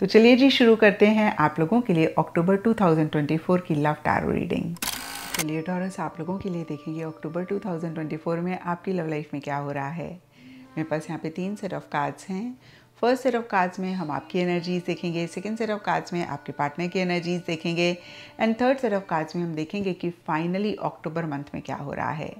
तो चलिए जी शुरू करते हैं आप लोगों के लिए अक्टूबर 2024 की लव टैरो रीडिंग चलिए टॉरस आप लोगों के लिए देखेंगे अक्टूबर 2024 में आपकी लव लाइफ में क्या हो रहा है मेरे पास यहाँ पे तीन सेट ऑफ कार्ड्स हैं फर्स्ट सेट ऑफ कार्ड्स में हम आपकी एनर्जीज देखेंगे सेकेंड सेट ऑफ कार्ड्स में आपके पार्टनर की एनर्जीज देखेंगे and third set of cards में हम देखेंगे कि फाइनली अक्टूबर मंथ में क्या हो रहा है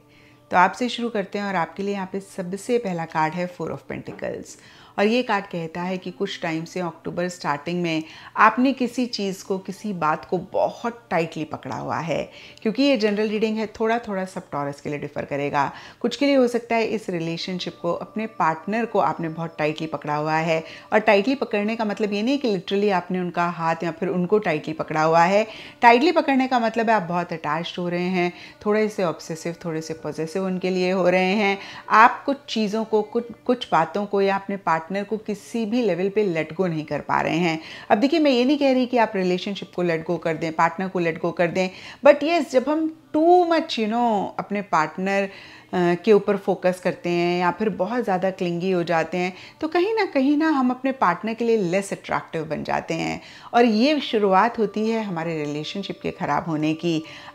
तो आपसे शुरू करते हैं और आपके लिए यहाँ पे सबसे पहला कार्ड है फोर ऑफ पेंटिकल्स और ये कार्ड कहता है कि कुछ टाइम से अक्टूबर स्टार्टिंग में आपने किसी चीज़ को किसी बात को बहुत टाइटली पकड़ा हुआ है क्योंकि ये जनरल रीडिंग है थोड़ा थोड़ा सब टॉरस के लिए डिफर करेगा कुछ के लिए हो सकता है इस रिलेशनशिप को अपने पार्टनर को आपने बहुत टाइटली पकड़ा हुआ है और टाइटली पकड़ने का मतलब ये नहीं कि लिटरली आपने उनका हाथ या फिर उनको टाइटली पकड़ा हुआ है टाइटली पकड़ने का मतलब है आप बहुत अटैच हो रहे हैं थोड़े से ऑब्सेसिव थोड़े से पॉजिटिव उनके लिए हो रहे हैं आप कुछ चीज़ों को कुछ कुछ बातों को या अपने पार्टनर पार्टनर को किसी भी लेवल पे लेट गो नहीं कर पा रहे हैं अब देखिए मैं ये नहीं कह रही कि आप रिलेशनशिप को लेट गो कर दें पार्टनर को लेट गो कर दें बट येस जब हम टू मच यू नो अपने पार्टनर के ऊपर फोकस करते हैं या फिर बहुत ज़्यादा क्लिंगी हो जाते हैं तो कहीं ना कहीं ना हम अपने पार्टनर के लिए लेस अट्रैक्टिव बन जाते हैं और ये शुरुआत होती है हमारे रिलेशनशिप के ख़राब होने की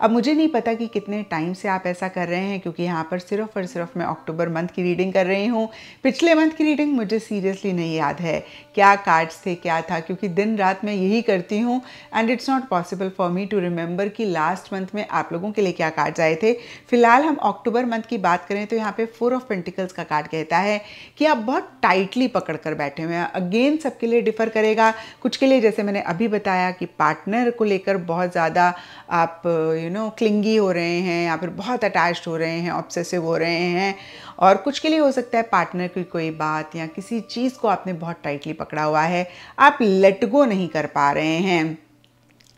अब मुझे नहीं पता कि कितने टाइम से आप ऐसा कर रहे हैं क्योंकि यहाँ पर सिर्फ और सिर्फ मैं अक्टूबर मंथ की रीडिंग कर रही हूँ पिछले मंथ की रीडिंग मुझे सीरियसली नहीं याद है क्या कार्ड्स थे क्या था क्योंकि दिन रात मैं यही करती हूँ and it's not possible for me to remember कि लास्ट मंथ में आप लोगों के लिए क्या कार्ड आए थे फिलहाल हम अक्टूबर मंथ की बात करें तो यहाँ पे फोर ऑफ पेंटिकल्स का कार्ड कहता है कि आप बहुत टाइटली पकड़ कर बैठे हुए हैं अगेन सबके लिए डिफर करेगा कुछ के लिए जैसे मैंने अभी बताया कि पार्टनर को लेकर बहुत ज़्यादा आप यू नो क्लिंगी हो रहे हैं या फिर बहुत अटैच हो रहे हैं ऑब्सेसिव हो रहे हैं और कुछ के लिए हो सकता है पार्टनर की कोई बात या किसी चीज़ को आपने बहुत टाइटली पकड़ा हुआ है आप लेट गो नहीं कर पा रहे हैं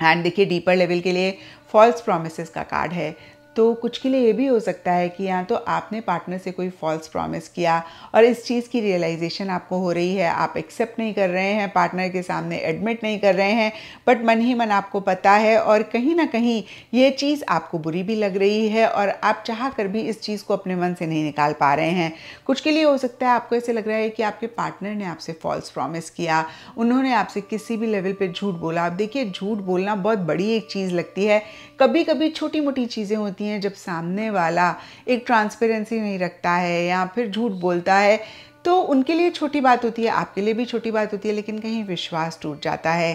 एंड देखिए डीपर लेवल के लिए फॉल्स प्रोमिस का कार्ड है तो कुछ के लिए ये भी हो सकता है कि या तो आपने पार्टनर से कोई फॉल्स प्रॉमिस किया और इस चीज़ की रियलाइजेशन आपको हो रही है आप एक्सेप्ट नहीं कर रहे हैं पार्टनर के सामने एडमिट नहीं कर रहे हैं बट मन ही मन आपको पता है और कहीं ना कहीं ये चीज़ आपको बुरी भी लग रही है और आप चाह कर भी इस चीज़ को अपने मन से नहीं निकाल पा रहे हैं कुछ के लिए हो सकता है आपको ऐसे लग रहा है कि आपके पार्टनर ने आपसे फॉल्स प्रॉमिस किया उन्होंने आपसे किसी भी लेवल पर झूठ बोला आप देखिए झूठ बोलना बहुत बड़ी एक चीज़ लगती है कभी कभी छोटी मोटी चीज़ें होती होती हैं जब सामने वाला एक ट्रांसपेरेंसी नहीं रखता है या फिर झूठ बोलता है तो उनके लिए छोटी बात होती है आपके लिए भी छोटी बात होती है लेकिन कहीं विश्वास टूट जाता है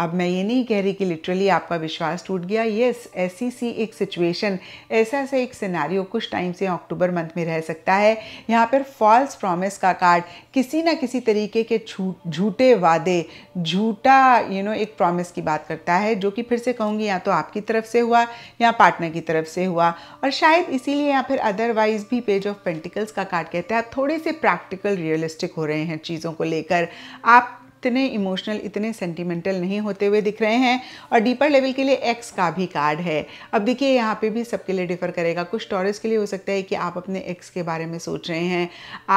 अब मैं ये नहीं कह रही कि लिटरली आपका विश्वास टूट गया ये ऐसी सी एक सिचुएशन ऐसा से एक सिनारियो कुछ टाइम से अक्टूबर मंथ में रह सकता है यहाँ पर फॉल्स प्रॉमिस का कार्ड किसी ना किसी तरीके के झूठे वादे झूठा यू नो एक प्रॉमिस की बात करता है जो कि फिर से कहूँगी या तो आपकी तरफ से हुआ या पार्टनर की तरफ से हुआ और शायद इसीलिए या फिर अदरवाइज भी पेज ऑफ पेंटिकल्स का कार्ड कहते हैं आप थोड़े से प्रैक्टिकल रियलिस्टिक हो रहे हैं चीज़ों को लेकर आप इतने इमोशनल इतने सेंटिमेंटल नहीं होते हुए दिख रहे हैं और डीपर लेवल के लिए एक्स का भी कार्ड है अब देखिए यहाँ पे भी सबके लिए डिफर करेगा कुछ टॉरस के लिए हो सकता है कि आप अपने एक्स के बारे में सोच रहे हैं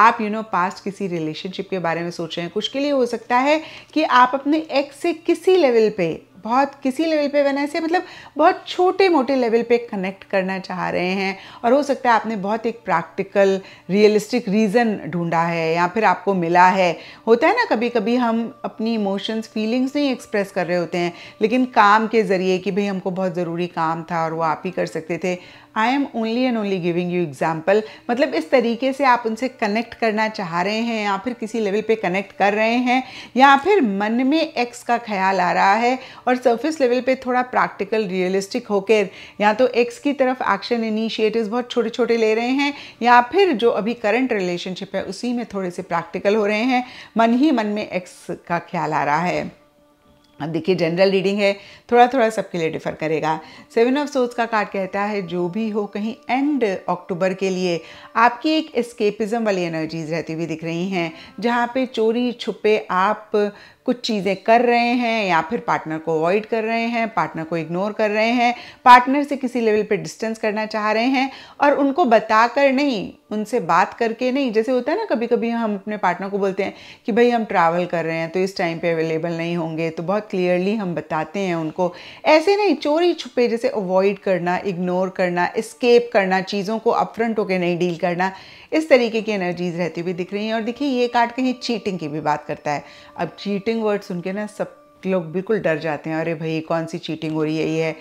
आप यू नो पास्ट किसी रिलेशनशिप के बारे में सोच रहे हैं कुछ के लिए हो सकता है कि आप अपने एक्स से किसी लेवल पे बहुत किसी लेवल पे वन ऐसे मतलब बहुत छोटे मोटे लेवल पे कनेक्ट करना चाह रहे हैं और हो सकता है आपने बहुत एक प्रैक्टिकल रियलिस्टिक रीज़न ढूंढा है या फिर आपको मिला है होता है ना कभी कभी हम अपनी इमोशंस फीलिंग्स नहीं एक्सप्रेस कर रहे होते हैं लेकिन काम के ज़रिए कि भाई हमको बहुत ज़रूरी काम था और वो आप ही कर सकते थे I am only and only giving you example मतलब इस तरीके से आप उनसे कनेक्ट करना चाह रहे हैं या फिर किसी लेवल पे कनेक्ट कर रहे हैं या फिर मन में एक्स का ख्याल आ रहा है और सरफेस लेवल पे थोड़ा प्रैक्टिकल रियलिस्टिक होकर या तो एक्स की तरफ एक्शन इनिशिएटिव्स बहुत छोटे छोटे ले रहे हैं या फिर जो अभी करंट रिलेशनशिप है उसी में थोड़े से प्रैक्टिकल हो रहे हैं मन ही मन में एक्स का ख्याल आ रहा है अब देखिए जनरल रीडिंग है थोड़ा थोड़ा सबके लिए डिफर करेगा सेवन ऑफ सोर्स का कार्ड कहता है जो भी हो कहीं एंड अक्टूबर के लिए आपकी एक एस्केपिज्म वाली एनर्जीज रहती हुई दिख रही हैं जहाँ पे चोरी छुपे आप कुछ चीज़ें कर रहे हैं या फिर पार्टनर को अवॉइड कर रहे हैं पार्टनर को इग्नोर कर रहे हैं पार्टनर से किसी लेवल पर डिस्टेंस करना चाह रहे हैं और उनको बताकर नहीं उनसे बात करके नहीं जैसे होता है ना कभी कभी हम अपने पार्टनर को बोलते हैं कि भाई हम ट्रैवल कर रहे हैं तो इस टाइम पे अवेलेबल नहीं होंगे तो बहुत बहुत क्लियरली हम बताते हैं उनको ऐसे नहीं चोरी छुपे जैसे अवॉइड करना इग्नोर करना इस्केप करना चीज़ों को अपफ्रंट होकर नहीं डील करना इस तरीके की एनर्जीज रहती हुई दिख रही हैं और देखिए ये कार्ड कहीं चीटिंग की भी बात करता है अब चीटिंग वर्ड सुन के ना सब लोग बिल्कुल डर जाते हैं अरे भाई कौन सी चीटिंग हो रही है ये है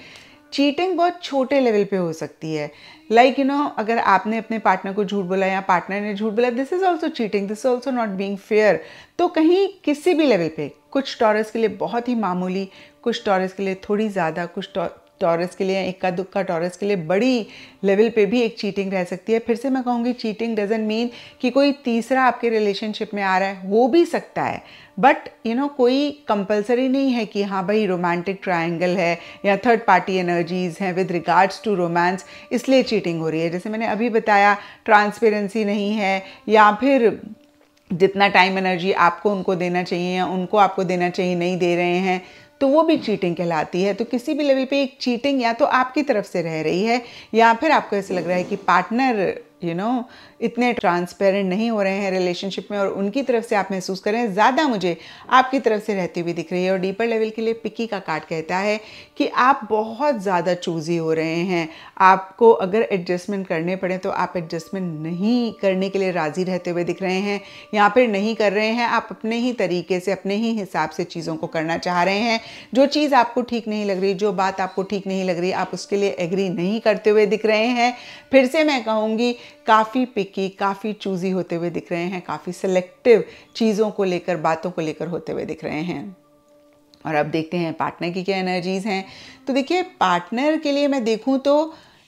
चीटिंग बहुत छोटे लेवल पे हो सकती है लाइक यू नो अगर आपने अपने पार्टनर को झूठ बोला या पार्टनर ने झूठ बोला this is also cheating this is also not being fair तो कहीं किसी भी लेवल पे कुछ टॉरस के लिए बहुत ही मामूली कुछ टॉरस के लिए थोड़ी ज़्यादा कुछ टॉरस के लिए इक्का दुक्का टॉरस के लिए बड़ी लेवल पे भी एक चीटिंग रह सकती है फिर से मैं कहूँगी चीटिंग डजेंट मीन कि कोई तीसरा आपके रिलेशनशिप में आ रहा है हो भी सकता है बट यू नो कोई कंपलसरी नहीं है कि हाँ भाई रोमांटिक ट्रायंगल है या थर्ड पार्टी एनर्जीज हैं विद रिगार्ड्स टू रोमांस इसलिए चीटिंग हो रही है जैसे मैंने अभी बताया ट्रांसपेरेंसी नहीं है या फिर जितना टाइम एनर्जी आपको उनको देना चाहिए या उनको आपको देना चाहिए नहीं दे रहे हैं तो वो भी चीटिंग कहलाती है तो किसी भी लेवल पे एक चीटिंग या तो आपकी तरफ से रह रही है या फिर आपको ऐसा लग रहा है कि पार्टनर यू नो इतने ट्रांसपेरेंट नहीं हो रहे हैं रिलेशनशिप में और उनकी तरफ से आप महसूस कर रहे हैं ज़्यादा मुझे आपकी तरफ से रहती हुई दिख रही है और डीपर लेवल के लिए पिकी का कार्ड कहता है कि आप बहुत ज़्यादा चूजी हो रहे हैं आपको अगर एडजस्टमेंट करने पड़े तो आप एडजस्टमेंट नहीं करने के लिए राज़ी रहते हुए दिख रहे हैं या फिर नहीं कर रहे हैं आप अपने ही तरीके से अपने ही हिसाब से चीज़ों को करना चाह रहे हैं जो चीज़ आपको ठीक नहीं लग रही जो बात आपको ठीक नहीं लग रही आप उसके लिए एग्री नहीं करते हुए दिख रहे हैं फिर से मैं कहूँगी काफ़ी पिकी काफ़ी चूज़ी होते हुए दिख रहे हैं काफ़ी सेलेक्टिव चीज़ों को लेकर बातों को लेकर होते हुए दिख रहे हैं और अब देखते हैं पार्टनर की क्या एनर्जीज़ हैं तो देखिए पार्टनर के लिए मैं देखूँ तो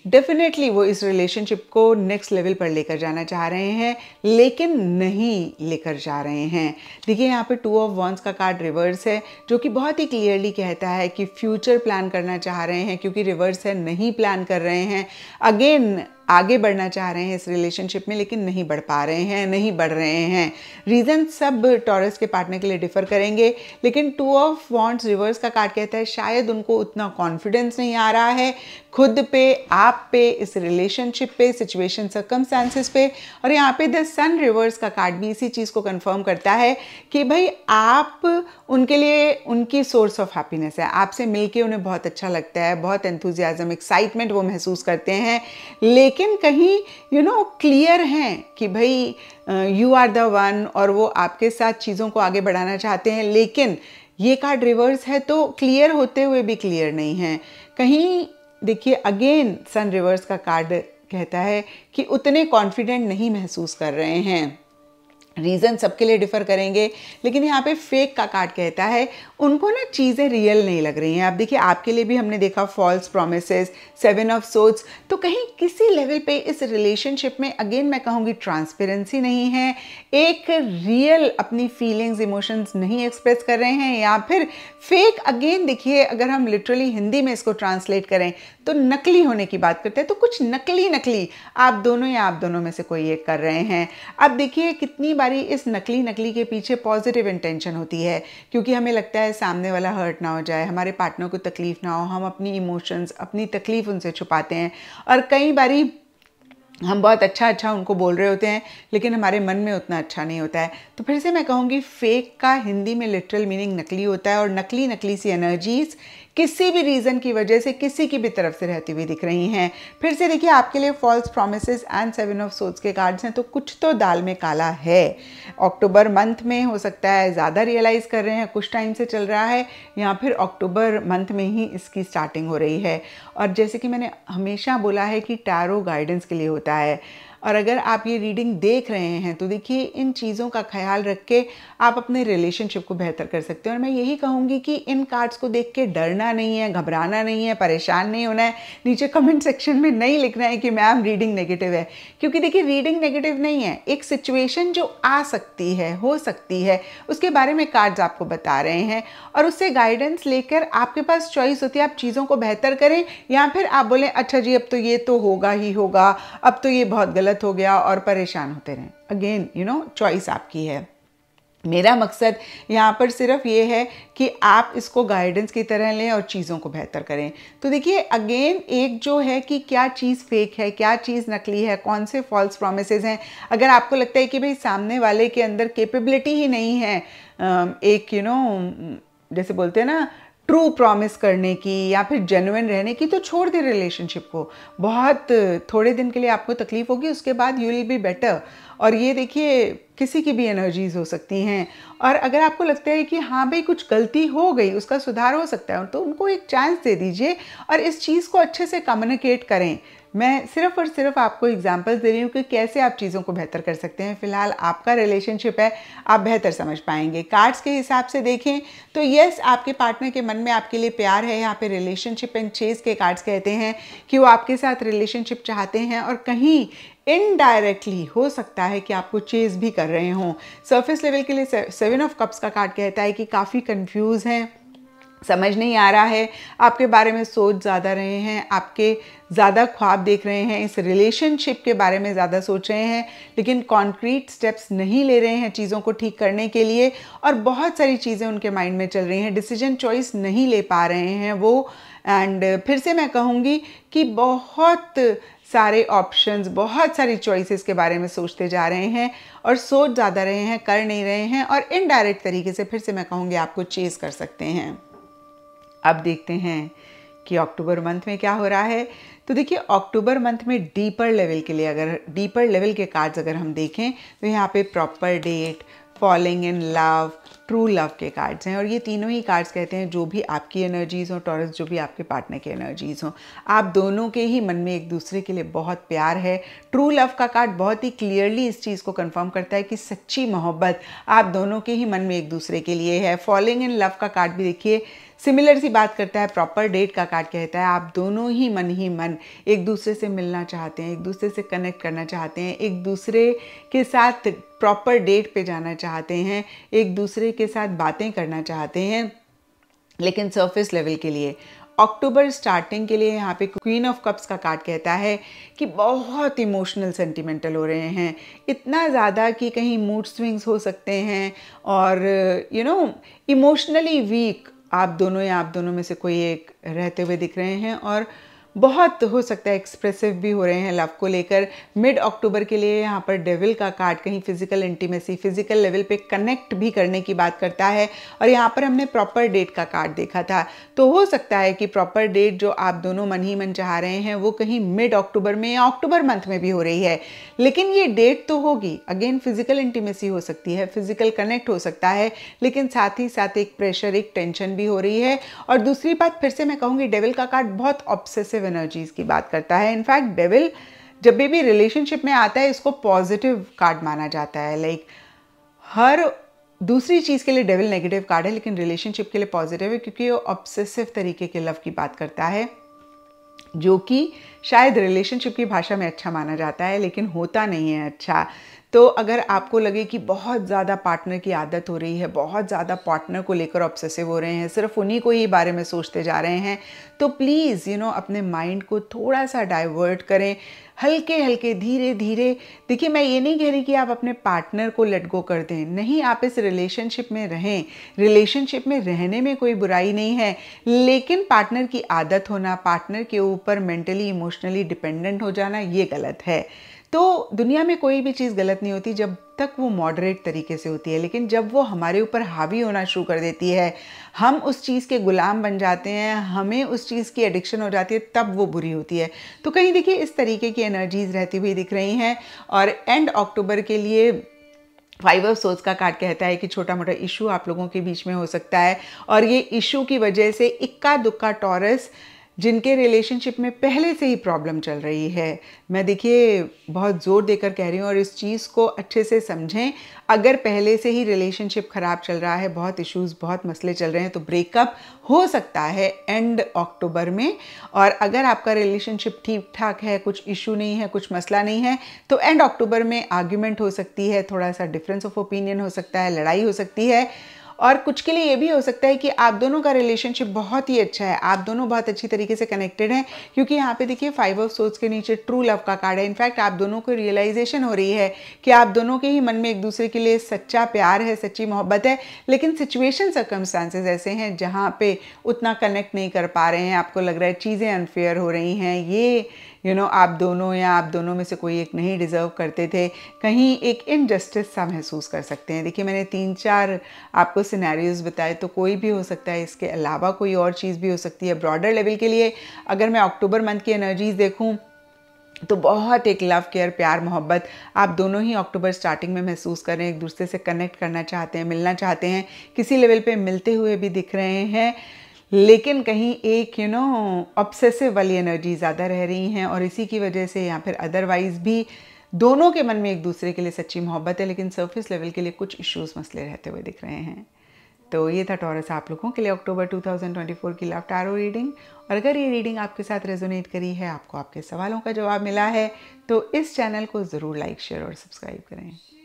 डेफिनेटली वो इस रिलेशनशिप को नेक्स्ट लेवल पर लेकर जाना चाह रहे हैं लेकिन नहीं लेकर जा रहे हैं देखिए यहाँ पे टू ऑफ वॉन्स का कार्ड रिवर्स है जो कि बहुत ही क्लियरली कहता है कि फ्यूचर प्लान करना चाह रहे हैं क्योंकि रिवर्स है नहीं प्लान कर रहे हैं अगेन आगे बढ़ना चाह रहे हैं इस रिलेशनशिप में लेकिन नहीं बढ़ पा रहे हैं नहीं बढ़ रहे हैं रीज़न सब टॉरस के पार्टनर के लिए डिफर करेंगे लेकिन टू ऑफ वॉन्ट्स रिवर्स का कार्ड कहता है शायद उनको उतना कॉन्फिडेंस नहीं आ रहा है खुद पे आप पे इस रिलेशनशिप पे सिचुएशन सर्कमस्टांसेस पे और यहाँ पे द सन रिवर्स का कार्ड भी इसी चीज़ को कंफर्म करता है कि भाई आप उनके लिए उनकी सोर्स ऑफ हैप्पीनेस है आपसे मिलके उन्हें बहुत अच्छा लगता है बहुत एंथुजियाज़म एक्साइटमेंट वो महसूस करते हैं लेकिन लेकिन कहीं यू नो क्लियर हैं कि भाई यू आर द वन और वो आपके साथ चीज़ों को आगे बढ़ाना चाहते हैं लेकिन ये कार्ड रिवर्स है तो क्लियर होते हुए भी क्लियर नहीं है कहीं देखिए अगेन सन रिवर्स का कार्ड कहता है कि उतने कॉन्फिडेंट नहीं महसूस कर रहे हैं रीज़न सबके लिए डिफ़र करेंगे लेकिन यहाँ पे फेक का कार्ड कहता है उनको ना चीज़ें रियल नहीं लग रही हैं आप देखिए आपके लिए भी हमने देखा फॉल्स प्रोमिस सेवन ऑफ सोच्स तो कहीं किसी लेवल पे इस रिलेशनशिप में अगेन मैं कहूँगी ट्रांसपेरेंसी नहीं है एक रियल अपनी फीलिंग्स इमोशंस नहीं एक्सप्रेस कर रहे हैं या फिर फेक अगेन देखिए अगर हम लिटरली हिंदी में इसको ट्रांसलेट करें तो नकली होने की बात करते हैं तो कुछ नकली नकली आप दोनों या आप दोनों में से कोई एक कर रहे हैं अब देखिए कितनी बारी इस नकली नकली के पीछे पॉजिटिव इंटेंशन होती है क्योंकि हमें लगता है सामने वाला हर्ट ना हो जाए हमारे पार्टनर को तकलीफ ना हो हम अपनी इमोशंस अपनी तकलीफ उनसे छुपाते हैं और कई बारी हम बहुत अच्छा अच्छा उनको बोल रहे होते हैं लेकिन हमारे मन में उतना अच्छा नहीं होता है तो फिर से मैं कहूँगी फेक का हिंदी में लिटरल मीनिंग नकली होता है और नकली नकली सी एनर्जीज़ किसी भी रीज़न की वजह से किसी की भी तरफ से रहती हुई दिख रही हैं फिर से देखिए आपके लिए false promise and seven of सोच के कार्ड्स हैं तो कुछ तो दाल में काला है अक्टूबर मंथ में हो सकता है ज़्यादा रियलाइज़ कर रहे हैं कुछ टाइम से चल रहा है या फिर अक्टूबर मंथ में ही इसकी स्टार्टिंग हो रही है और जैसे कि मैंने हमेशा बोला है कि टैरो गाइडेंस के लिए होता है और अगर आप ये रीडिंग देख रहे हैं तो देखिए इन चीज़ों का ख्याल रख के आप अपने रिलेशनशिप को बेहतर कर सकते हैं और मैं यही कहूँगी कि इन कार्ड्स को देख के डरना नहीं है घबराना नहीं है परेशान नहीं होना है नीचे कमेंट सेक्शन में नहीं लिखना है कि मैम रीडिंग नेगेटिव है क्योंकि देखिए रीडिंग नेगेटिव नहीं है एक सिचुएशन जो आ सकती है हो सकती है उसके बारे में कार्ड्स आपको बता रहे हैं और उससे गाइडेंस लेकर आपके पास चॉइस होती है आप चीज़ों को बेहतर करें या फिर आप बोलें अच्छा जी अब तो ये तो होगा ही होगा अब तो ये बहुत गलत गलत हो गया और परेशान होते रहें अगेन यू नो चॉइस आपकी है मेरा मकसद यहाँ पर सिर्फ ये है कि आप इसको गाइडेंस की तरह लें और चीज़ों को बेहतर करें तो देखिए अगेन एक जो है कि क्या चीज़ फेक है क्या चीज़ नकली है कौन से फॉल्स प्रोमिस हैं अगर आपको लगता है कि भाई सामने वाले के अंदर कैपेबिलिटी ही नहीं है एक यू you नो know, जैसे बोलते हैं ना ट्रू प्रॉमिस करने की या फिर जेनुइन रहने की तो छोड़ दे रिलेशनशिप को बहुत थोड़े दिन के लिए आपको तकलीफ होगी उसके बाद यू विल बी बेटर और ये देखिए किसी की भी एनर्जीज हो सकती हैं और अगर आपको लगता है कि हाँ भाई कुछ गलती हो गई उसका सुधार हो सकता है तो उनको एक चांस दे दीजिए और इस चीज़ को अच्छे से कम्युनिकेट करें मैं सिर्फ और सिर्फ आपको एग्जाम्पल्स दे रही हूँ कि कैसे आप चीज़ों को बेहतर कर सकते हैं फिलहाल आपका रिलेशनशिप है आप बेहतर समझ पाएंगे कार्ड्स के हिसाब से देखें तो यस आपके पार्टनर के मन में आपके लिए प्यार है यहाँ पे रिलेशनशिप एंड चेज के कार्ड्स कहते हैं कि वो आपके साथ रिलेशनशिप चाहते हैं और कहीं इनडायरेक्टली हो सकता है कि आपको चेज भी कर रहे हों सर्फेस लेवल के लिए सेवन ऑफ कप्स का कार्ड कहता है कि काफ़ी कन्फ्यूज़ हैं समझ नहीं आ रहा है आपके बारे में सोच ज़्यादा रहे हैं आपके ज़्यादा ख्वाब देख रहे हैं इस रिलेशनशिप के बारे में ज़्यादा सोच रहे हैं लेकिन कॉन्क्रीट स्टेप्स नहीं ले रहे हैं चीज़ों को ठीक करने के लिए और बहुत सारी चीज़ें उनके माइंड में चल रही हैं डिसीजन चॉइस नहीं ले पा रहे हैं वो एंड फिर से मैं कहूँगी कि बहुत सारे ऑप्शंस बहुत सारी चॉइसेस के बारे में सोचते जा रहे हैं और सोच ज़्यादा रहे हैं कर नहीं रहे हैं और इनडायरेक्ट तरीके से फिर से मैं कहूँगी आपको चेज़ कर सकते हैं अब देखते हैं कि अक्टूबर मंथ में क्या हो रहा है तो देखिए अक्टूबर मंथ में डीपर लेवल के लिए अगर डीपर लेवल के कार्ड्स अगर हम देखें तो यहाँ पे proper date falling in love true love के कार्ड्स हैं और ये तीनों ही कार्ड्स कहते हैं जो भी आपकी एनर्जीज़ हो टॉरस जो भी आपके पार्टनर की एनर्जीज़ हो आप दोनों के ही मन में एक दूसरे के लिए बहुत प्यार है ट्रू लव का कार्ड बहुत ही क्लियरली इस चीज़ को कंफर्म करता है कि सच्ची मोहब्बत आप दोनों के ही मन में एक दूसरे के लिए है फॉलिंग इन लव का कार्ड भी देखिए सिमिलर सी बात करता है प्रॉपर डेट का कार्ड कहता है आप दोनों ही मन ही मन एक दूसरे से मिलना चाहते हैं एक दूसरे से कनेक्ट करना चाहते हैं एक दूसरे के साथ प्रॉपर डेट पे जाना चाहते हैं एक दूसरे के साथ बातें करना चाहते हैं लेकिन सरफेस लेवल के लिए अक्टूबर स्टार्टिंग के लिए यहाँ पे क्वीन ऑफ कप्स का कार्ड कहता है कि बहुत इमोशनल सेंटिमेंटल हो रहे हैं इतना ज़्यादा कि कहीं मूड स्विंग्स हो सकते हैं और यू नो इमोशनली वीक आप दोनों या आप दोनों में से कोई एक रहते हुए दिख रहे हैं और बहुत हो सकता है एक्सप्रेसिव भी हो रहे हैं लव को लेकर मिड अक्टूबर के लिए यहाँ पर डेविल का कार्ड कहीं फिजिकल इंटीमेसी फिजिकल लेवल पे कनेक्ट भी करने की बात करता है और यहाँ पर हमने प्रॉपर डेट का कार्ड देखा था तो हो सकता है कि प्रॉपर डेट जो आप दोनों मन ही मन चाह रहे हैं वो कहीं मिड अक्टूबर में या अक्टूबर मंथ में भी हो रही है लेकिन ये डेट तो होगी अगेन फिजिकल इंटीमेसी हो सकती है फिजिकल कनेक्ट हो सकता है लेकिन साथ ही साथ एक प्रेशर एक टेंशन भी हो रही है और दूसरी बात फिर से मैं कहूँगी डेविल का कार्ड बहुत ऑब्सेसिव एनर्जीज की बात करता है इनफैक्ट डेविल जब भी रिलेशनशिप में आता है इसको पॉजिटिव कार्ड माना जाता है लाइक like, हर दूसरी चीज़ के लिए डेविल नेगेटिव कार्ड है लेकिन रिलेशनशिप के लिए पॉजिटिव है क्योंकि वो ऑब्सेसिव तरीके के लव की बात करता है जो कि शायद रिलेशनशिप की भाषा में अच्छा माना जाता है लेकिन होता नहीं है अच्छा तो अगर आपको लगे कि बहुत ज़्यादा पार्टनर की आदत हो रही है बहुत ज़्यादा पार्टनर को लेकर ऑब्सेसिव हो रहे हैं सिर्फ उन्हीं को ही बारे में सोचते जा रहे हैं तो प्लीज़ यू नो अपने माइंड को थोड़ा सा डाइवर्ट करें हल्के हल्के धीरे धीरे देखिए मैं ये नहीं कह रही कि आप अपने पार्टनर को लेट गो कर दें नहीं आप इस रिलेशनशिप में रहें रिलेशनशिप में रहने में कोई बुराई नहीं है लेकिन पार्टनर की आदत होना पार्टनर के ऊपर मेंटली इमोशनली डिपेंडेंट हो जाना ये गलत है तो दुनिया में कोई भी चीज़ गलत नहीं होती जब तक वो मॉडरेट तरीके से होती है लेकिन जब वो हमारे ऊपर हावी होना शुरू कर देती है हम उस चीज़ के गुलाम बन जाते हैं हमें उस चीज़ की एडिक्शन हो जाती है तब वो बुरी होती है तो कहीं देखिए इस तरीके की एनर्जीज़ रहती हुई दिख रही हैं और एंड अक्टूबर के लिए फाइव ऑफ सोर्स का कार्ड कहता है कि छोटा मोटा इशू आप लोगों के बीच में हो सकता है और ये इशू की वजह से इक्का दुक्का टॉरस जिनके रिलेशनशिप में पहले से ही प्रॉब्लम चल रही है मैं देखिए बहुत ज़ोर देकर कह रही हूँ और इस चीज़ को अच्छे से समझें अगर पहले से ही रिलेशनशिप ख़राब चल रहा है बहुत इश्यूज बहुत मसले चल रहे हैं तो ब्रेकअप हो सकता है एंड अक्टूबर में और अगर आपका रिलेशनशिप ठीक ठाक है कुछ इशू नहीं है कुछ मसला नहीं है तो एंड अक्टूबर में आर्ग्यूमेंट हो सकती है थोड़ा सा डिफरेंस ऑफ ओपिनियन हो सकता है लड़ाई हो सकती है और कुछ के लिए ये भी हो सकता है कि आप दोनों का रिलेशनशिप बहुत ही अच्छा है आप दोनों बहुत अच्छी तरीके से कनेक्टेड हैं क्योंकि यहाँ पे देखिए फाइव ऑफ सोर्स के नीचे ट्रू लव का कार्ड है इनफैक्ट आप दोनों को रियलाइजेशन हो रही है कि आप दोनों के ही मन में एक दूसरे के लिए सच्चा प्यार है सच्ची मोहब्बत है लेकिन सिचुएशन सर्कमस्टांसेज ऐसे हैं जहाँ पे उतना कनेक्ट नहीं कर पा रहे हैं आपको लग रहा है चीज़ें अनफेयर हो रही हैं ये यू you नो know, आप दोनों या आप दोनों में से कोई एक नहीं डिज़र्व करते थे कहीं एक इनजस्टिस सा महसूस कर सकते हैं देखिए मैंने तीन चार आपको सिनेरियोज बताए तो कोई भी हो सकता है इसके अलावा कोई और चीज़ भी हो सकती है ब्रॉडर लेवल के लिए अगर मैं अक्टूबर मंथ की एनर्जीज़ देखूँ तो बहुत एक लव केयर प्यार मोहब्बत आप दोनों ही अक्टूबर स्टार्टिंग में महसूस कर रहे हैं एक दूसरे से कनेक्ट करना चाहते हैं मिलना चाहते हैं किसी लेवल पे मिलते हुए भी दिख रहे हैं लेकिन कहीं एक यू नो ऑब्सेसिव वाली एनर्जी ज़्यादा रह रही हैं और इसी की वजह से या फिर अदरवाइज़ भी दोनों के मन में एक दूसरे के लिए सच्ची मोहब्बत है लेकिन सरफेस लेवल के लिए कुछ इश्यूज मसले रहते हुए दिख रहे हैं तो ये था टॉरस आप लोगों के लिए अक्टूबर 2024 की लव टैरो रीडिंग और अगर ये रीडिंग आपके साथ रेजोनेट करी है आपको आपके सवालों का जवाब मिला है तो इस चैनल को ज़रूर लाइक शेयर और सब्सक्राइब करें